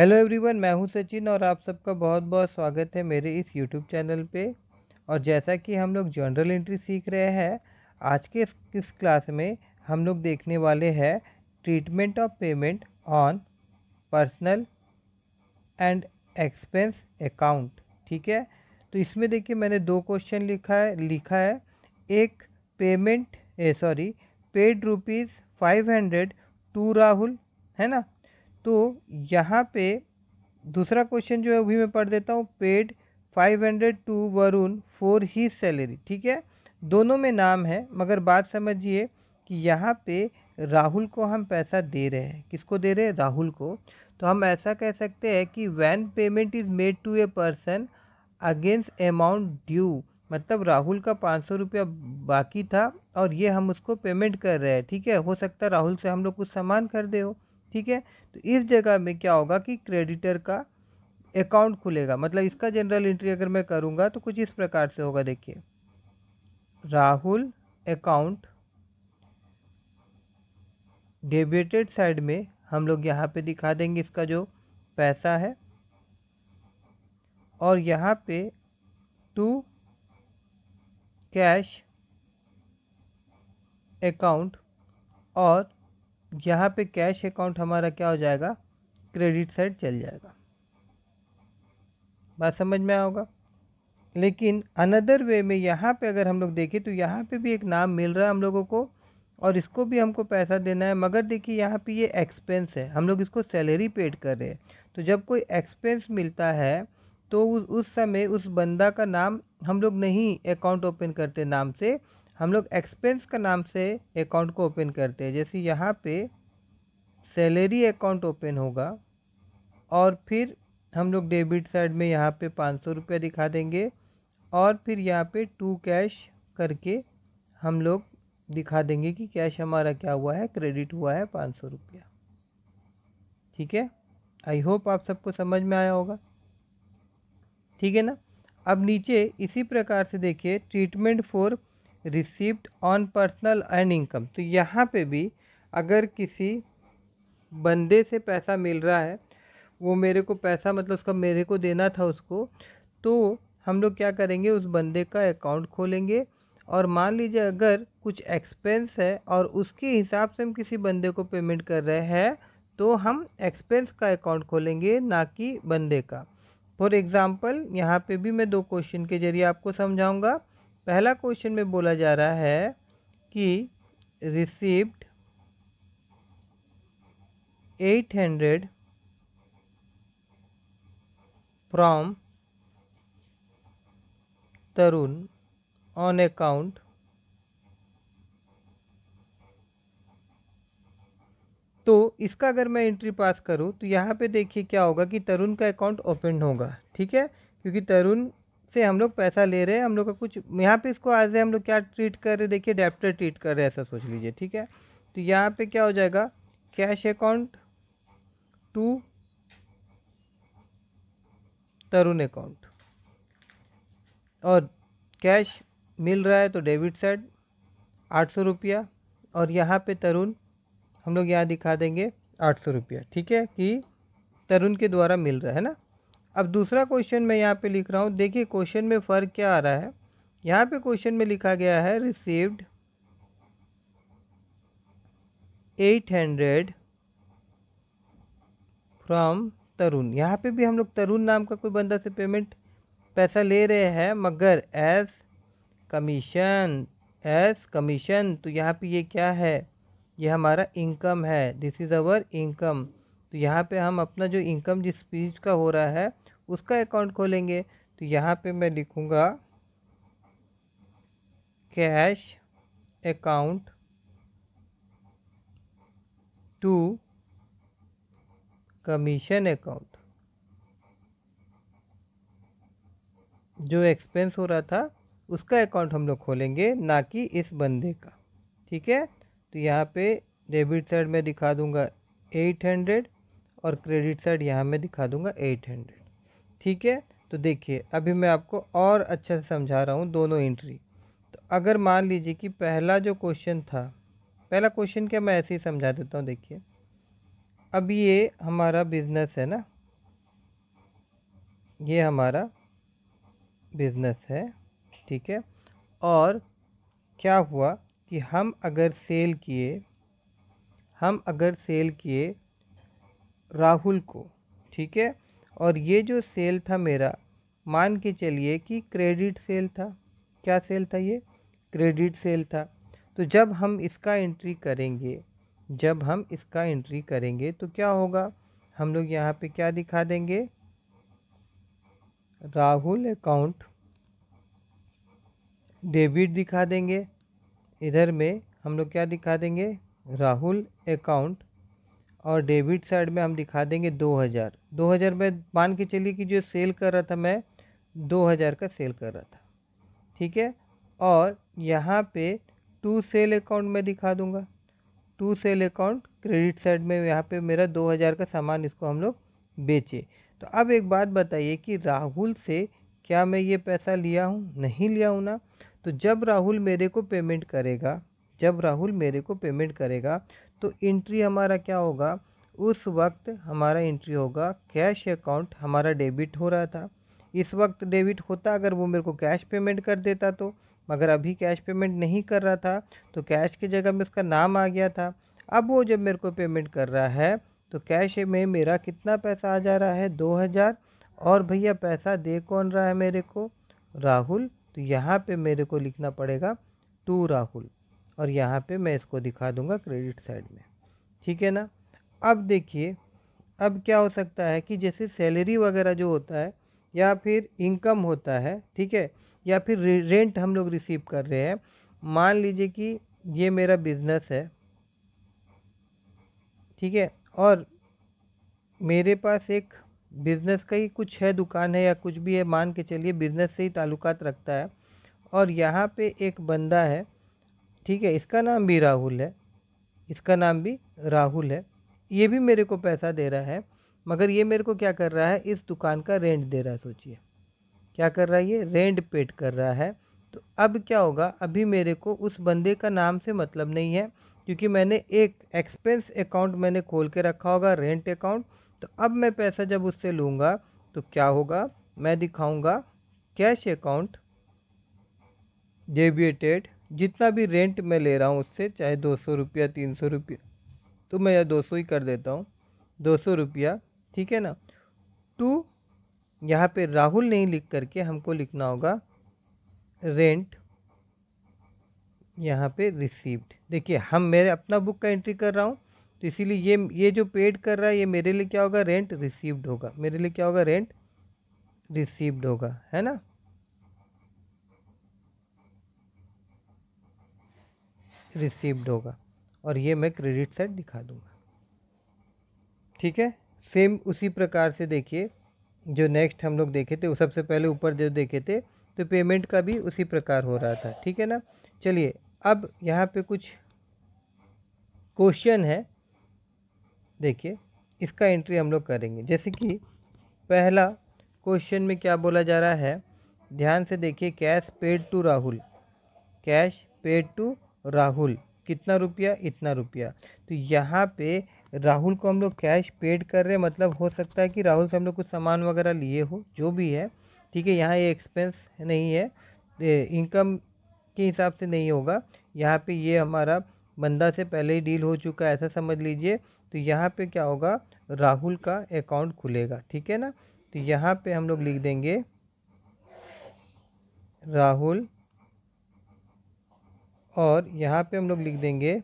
hello everyone मैं हूं सचिन और आप सबका बहुत बहुत स्वागत है मेरे इस यूट्यूब चैनल पे और जैसा कि हम लोग जनरल एंट्री सीख रहे हैं आज के इस, इस क्लास में हम लोग देखने वाले हैं treatment of payment on personal and expense account ठीक है तो इसमें देखिए मैंने दो क्वेश्चन लिखा है लिखा है एक payment sorry paid rupees five hundred to Rahul है ना तो यहाँ पे दूसरा क्वेश्चन जो है अभी भी मैं पढ़ देता हूँ paid five hundred to Varun for ही सैलरी ठीक है दोनों में नाम है मगर बात समझिए कि यहाँ पे राहुल को हम पैसा दे रहे हैं किसको दे रहे हैं राहुल को तो हम ऐसा कह सकते हैं कि when payment is made to a person against amount due मतलब राहुल का पाँच सौ रुपया बाकी था और ये हम उसको पेमेंट कर रहे हैं ठीक है हो सकता है राहुल से हम लोग कुछ सामान खरीदे हो ठीक है तो इस जगह में क्या होगा कि क्रेडिटर का अकाउंट खुलेगा मतलब इसका जनरल एंट्री अगर मैं करूँगा तो कुछ इस प्रकार से होगा देखिए राहुल अकाउंट डेबिटेड साइड में हम लोग यहाँ पे दिखा देंगे इसका जो पैसा है और यहाँ पे टू कैश अकाउंट और यहाँ पे कैश अकाउंट हमारा क्या हो जाएगा क्रेडिट साइड चल जाएगा बात समझ में आओगा लेकिन अनदर वे में यहाँ पे अगर हम लोग देखें तो यहाँ पे भी एक नाम मिल रहा है हम लोगों को और इसको भी हमको पैसा देना है मगर देखिए यहाँ पे ये एक्सपेंस है हम लोग इसको सैलरी पेड कर रहे हैं तो जब कोई एक्सपेंस मिलता है तो उस उस समय उस बंदा का नाम हम लोग नहीं अकाउंट ओपन करते नाम से हम लोग एक्सपेंस का नाम से अकाउंट को ओपन करते हैं जैसे यहाँ पे सैलरी अकाउंट ओपन होगा और फिर हम लोग डेबिट साइड में यहाँ पे पाँच सौ रुपया दिखा देंगे और फिर यहाँ पे टू कैश करके हम लोग दिखा देंगे कि कैश हमारा क्या हुआ है क्रेडिट हुआ है पाँच सौ रुपया ठीक है आई होप आप सबको समझ में आया होगा ठीक है ना अब नीचे इसी प्रकार से देखिए treatment for receipt on personal earn income तो यहाँ पे भी अगर किसी बंदे से पैसा मिल रहा है वो मेरे को पैसा मतलब उसका मेरे को देना था उसको तो हम लोग क्या करेंगे उस बंदे का अकाउंट खोलेंगे और मान लीजिए अगर कुछ एक्सपेंस है और उसके हिसाब से हम किसी बंदे को पेमेंट कर रहे हैं तो हम एक्सपेंस का अकाउंट खोलेंगे ना कि बंदे का फॉर एग्ज़ाम्पल यहाँ पे भी मैं दो क्वेश्चन के जरिए आपको समझाऊँगा पहला क्वेश्चन में बोला जा रहा है कि receipt eight hundred from Tarun on account तो इसका अगर मैं एंट्री पास करूं तो यहाँ पे देखिए क्या होगा कि तरुण का अकाउंट ओपन होगा ठीक है क्योंकि तरुण से हम लोग पैसा ले रहे हैं हम लोग का कुछ यहाँ पे इसको आज हम लोग क्या ट्रीट कर रहे हैं देखिए डेप्टर ट्रीट कर रहे हैं ऐसा सोच लीजिए ठीक है तो यहाँ पे क्या हो जाएगा cash account to Tarun account और कैश मिल रहा है तो डेबिट साइड आठ सौ रुपया और यहाँ पे तरुण हम लोग यहाँ दिखा देंगे आठ सौ रुपया ठीक है कि तरुण के द्वारा मिल रहा है ना अब दूसरा क्वेश्चन मैं यहाँ पे लिख रहा हूँ देखिए क्वेश्चन में फ़र्क क्या आ रहा है यहाँ पे क्वेश्चन में लिखा गया है received eight hundred from Tarun यहाँ पे भी हम लोग तरुण नाम का कोई बंदा से पेमेंट पैसा ले रहे हैं मगर एस कमीशन एस कमीशन तो यहाँ पे ये क्या है ये हमारा इनकम है दिस इज़ अवर इनकम तो यहाँ पे हम अपना जो इनकम जिस पेज का हो रहा है उसका अकाउंट खोलेंगे तो यहाँ पे मैं लिखूँगा cash account to commission account जो एक्सपेंस हो रहा था उसका अकाउंट हम लोग खोलेंगे ना कि इस बंदे का ठीक है तो यहाँ पे डेबिट साइड में दिखा दूँगा एट हंड्रेड और क्रेडिट साइड यहाँ मैं दिखा दूंगा एट हंड्रेड ठीक है तो देखिए अभी मैं आपको और अच्छे से समझा रहा हूँ दोनों एंट्री तो अगर मान लीजिए कि पहला जो क्वेश्चन था पहला क्वेश्चन क्या मैं ऐसे ही समझा देता हूँ देखिए अब ये हमारा बिजनेस है ना ये हमारा बिजनेस है ठीक है और क्या हुआ कि हम अगर सेल किए हम अगर सेल किए राहुल को ठीक है और ये जो सेल था मेरा मान के चलिए कि क्रेडिट सेल था क्या सेल था ये क्रेडिट सेल था तो जब हम इसका एंट्री करेंगे जब हम इसका एंट्री करेंगे तो क्या होगा हम लोग यहाँ पे क्या दिखा देंगे राहुल अकाउंट डेबिट दिखा देंगे इधर में हम लोग क्या दिखा देंगे राहुल अकाउंट और डेबिट साइड में हम दिखा देंगे दो हज़ार दो हज़ार में मान के चलिए कि जो सेल कर रहा था मैं दो हज़ार का सेल कर रहा था ठीक है और यहाँ पे टू सेल अकाउंट में दिखा दूँगा to sale account credit side में यहाँ पे मेरा दो हज़ार का सामान इसको हम लोग बेचे तो अब एक बात बताइए कि राहुल से क्या मैं ये पैसा लिया हूँ नहीं लिया हूँ ना तो जब राहुल मेरे को पेमेंट करेगा जब राहुल मेरे को पेमेंट करेगा तो एंट्री हमारा क्या होगा उस वक्त हमारा एंट्री होगा कैश अकाउंट हमारा डेबिट हो रहा था इस वक्त डेबिट होता अगर वो मेरे को कैश पेमेंट कर देता तो मगर अभी कैश पेमेंट नहीं कर रहा था तो कैश की जगह में उसका नाम आ गया था अब वो जब मेरे को पेमेंट कर रहा है तो कैश में मेरा कितना पैसा आ जा रहा है दो हज़ार और भैया पैसा दे कौन रहा है मेरे को राहुल तो यहाँ पे मेरे को लिखना पड़ेगा टू राहुल और यहाँ पे मैं इसको दिखा दूँगा क्रेडिट साइड में ठीक है ना अब देखिए अब क्या हो सकता है कि जैसे सैलरी वगैरह जो होता है या फिर इनकम होता है ठीक है या फिर रेंट हम लोग रिसीव कर रहे हैं मान लीजिए कि ये मेरा बिजनेस है ठीक है और मेरे पास एक बिज़नेस का ही कुछ है दुकान है या कुछ भी है मान के चलिए बिज़नेस से ही ताल्लुक रखता है और यहाँ पे एक बंदा है ठीक है इसका नाम भी राहुल है इसका नाम भी राहुल है ये भी मेरे को पैसा दे रहा है मगर ये मेरे को क्या कर रहा है इस दुकान का रेंट दे रहा है सोचिए क्या कर रहा है ये रेंट पेड कर रहा है तो अब क्या होगा अभी मेरे को उस बंदे का नाम से मतलब नहीं है क्योंकि मैंने एक एक्सपेंस अकाउंट मैंने खोल के रखा होगा रेंट अकाउंट तो अब मैं पैसा जब उससे लूँगा तो क्या होगा मैं दिखाऊँगा कैश अकाउंट डेबिटेड जितना भी रेंट मैं ले रहा हूँ उससे चाहे दो सौ रुपया तीन सौ रुपया तो मैं यह दो सौ ही कर देता हूँ दो सौ रुपया ठीक है ना टू यहाँ पे राहुल नहीं लिख करके हमको लिखना होगा रेंट यहाँ पे रिसीव्ड देखिए हम मेरे अपना बुक का एंट्री कर रहा हूँ तो इसीलिए ये ये जो पेड कर रहा है ये मेरे लिए क्या होगा रेंट रिसीव्ड होगा मेरे लिए क्या होगा रेंट रिसीव्ड होगा है ना रिसीव्ड होगा और ये मैं क्रेडिट साइड दिखा दूँगा ठीक है सेम उसी प्रकार से देखिए जो नेक्स्ट हम लोग देखे थे वो सबसे पहले ऊपर जो देखे थे तो पेमेंट का भी उसी प्रकार हो रहा था ठीक है ना चलिए अब यहाँ पे कुछ क्वेश्चन है देखिए इसका एंट्री हम लोग करेंगे जैसे कि पहला क्वेश्चन में क्या बोला जा रहा है ध्यान से देखिए cash paid to Rahul cash paid to Rahul कितना रुपया इतना रुपया तो यहाँ पे राहुल को हम लोग कैश पेड कर रहे हैं मतलब हो सकता है कि राहुल से हम लोग कुछ सामान वगैरह लिए हो जो भी है ठीक है यहाँ ये एक्सपेंस नहीं है इनकम के हिसाब से नहीं होगा यहाँ पे ये हमारा बंदा से पहले ही डील हो चुका है ऐसा समझ लीजिए तो यहाँ पे क्या होगा राहुल का अकाउंट खुलेगा ठीक है ना तो यहाँ पे हम लोग लिख देंगे राहुल और यहाँ पे हम लोग लिख देंगे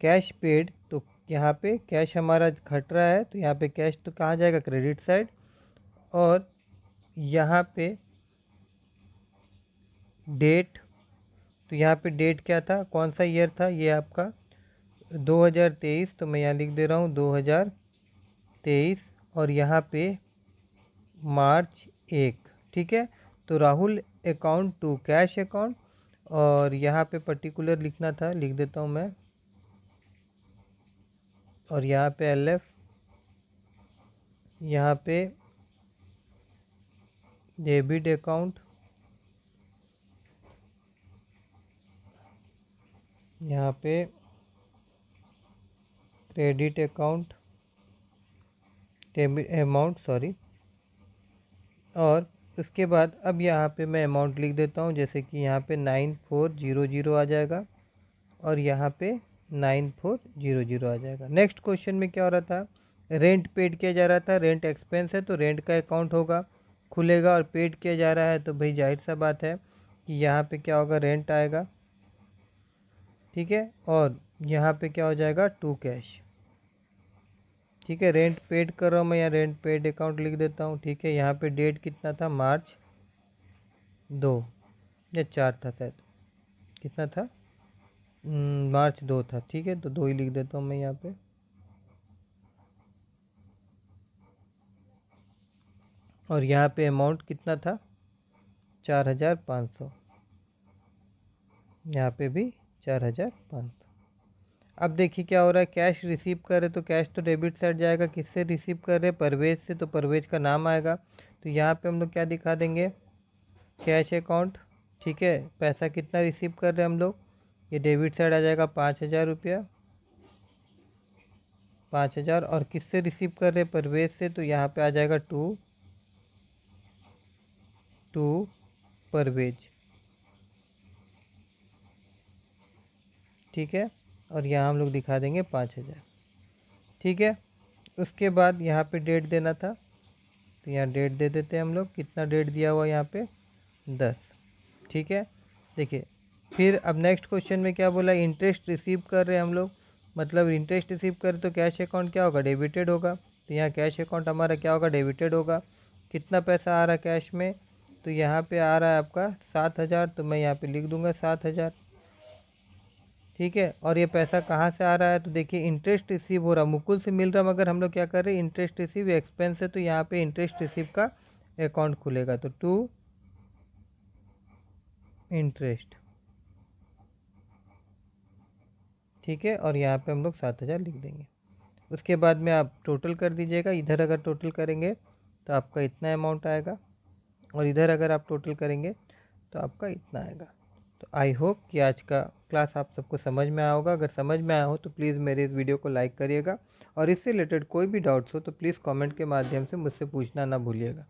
कैश पेड तो यहाँ पे कैश हमारा घट रहा है तो यहाँ पे कैश तो कहाँ जाएगा क्रेडिट साइड और यहाँ पे डेट तो यहाँ पे डेट क्या था कौन सा ईयर था ये आपका 2023 तो मैं यहाँ लिख दे रहा हूँ 2023 और यहाँ पे मार्च एक ठीक है तो Rahul account to cash account और यहाँ पे पर्टिकुलर लिखना था लिख देता हूँ मैं और यहाँ पे एल एफ यहाँ पे डेबिट अकाउंट यहाँ पे क्रेडिट अकाउंट अमाउंट सॉरी और उसके बाद अब यहाँ पे मैं अमाउंट लिख देता हूँ जैसे कि यहाँ पे नाइन फोर जीरो जीरो आ जाएगा और यहाँ पे नाइन फोर जीरो जीरो आ जाएगा नेक्स्ट क्वेश्चन में क्या हो रहा था रेंट पेड किया जा रहा था रेंट एक्सपेंस है तो रेंट का अकाउंट होगा खुलेगा और पेड किया जा रहा है तो भाई जाहिर सा बात है कि यहाँ पर क्या होगा रेंट आएगा ठीक है और यहाँ पर क्या हो जाएगा टू कैश ठीक है रेंट पेड कर रहा हूँ मैं यहाँ रेंट पेड अकाउंट लिख देता हूँ ठीक है यहाँ पे डेट कितना था मार्च दो या चार था शायद कितना था हम्म, मार्च दो था ठीक है तो दो ही लिख देता हूँ मैं यहाँ पे और यहाँ पे अमाउंट कितना था चार हज़ार पाँच सौ यहाँ पे भी चार हज़ार पाँच अब देखिए क्या हो रहा है कैश रिसीव कर रहे तो कैश तो डेबिट साइड जाएगा किससे रिसीव कर रहे परवेज से तो परवेज का नाम आएगा तो यहाँ पे हम लोग क्या दिखा देंगे कैश अकाउंट ठीक है पैसा कितना रिसीव कर रहे हैं हम लोग ये डेबिट साइड आ जाएगा पाँच हज़ार रुपया पाँच हज़ार और किससे रिसीव कर रहे परवेज से तो यहाँ पर आ जाएगा टू टू परवेज ठीक है और यहाँ हम लोग दिखा देंगे पाँच हज़ार ठीक है उसके बाद यहाँ पे डेट देना था तो यहाँ डेट दे देते हैं हम लोग कितना डेट दिया हुआ यहाँ पे दस ठीक है देखिए फिर अब नेक्स्ट क्वेश्चन में क्या बोला इंटरेस्ट रिसीव कर रहे हैं हम लोग मतलब इंटरेस्ट रिसीव करें तो कैश अकाउंट क्या होगा डेबिटेड होगा तो यहाँ कैश अकाउंट हमारा क्या होगा डेबिटेड होगा कितना पैसा आ रहा है कैश में तो यहाँ पे आ रहा है आपका सात हज़ार तो मैं यहाँ पे लिख दूँगा सात हज़ार ठीक है और ये पैसा कहाँ से आ रहा है तो देखिए इंटरेस्ट रिसीव हो रहा मुकुल से मिल रहा मगर हम लोग क्या कर रहे हैं इंटरेस्ट रिसीव एक्सपेंस है तो यहाँ पे इंटरेस्ट रिसीव का अकाउंट खुलेगा तो टू इंटरेस्ट ठीक है और यहाँ पे हम लोग सात हज़ार लिख देंगे उसके बाद में आप टोटल कर दीजिएगा इधर अगर टोटल करेंगे तो आपका इतना अमाउंट आएगा और इधर अगर आप टोटल करेंगे तो आपका इतना आएगा तो आई होप कि आज का क्लास आप सबको समझ में आया होगा अगर समझ में आया हो तो प्लीज़ मेरे इस वीडियो को लाइक करिएगा और इससे रिलेटेड कोई भी डाउट्स हो तो प्लीज़ कमेंट के माध्यम से मुझसे पूछना ना भूलिएगा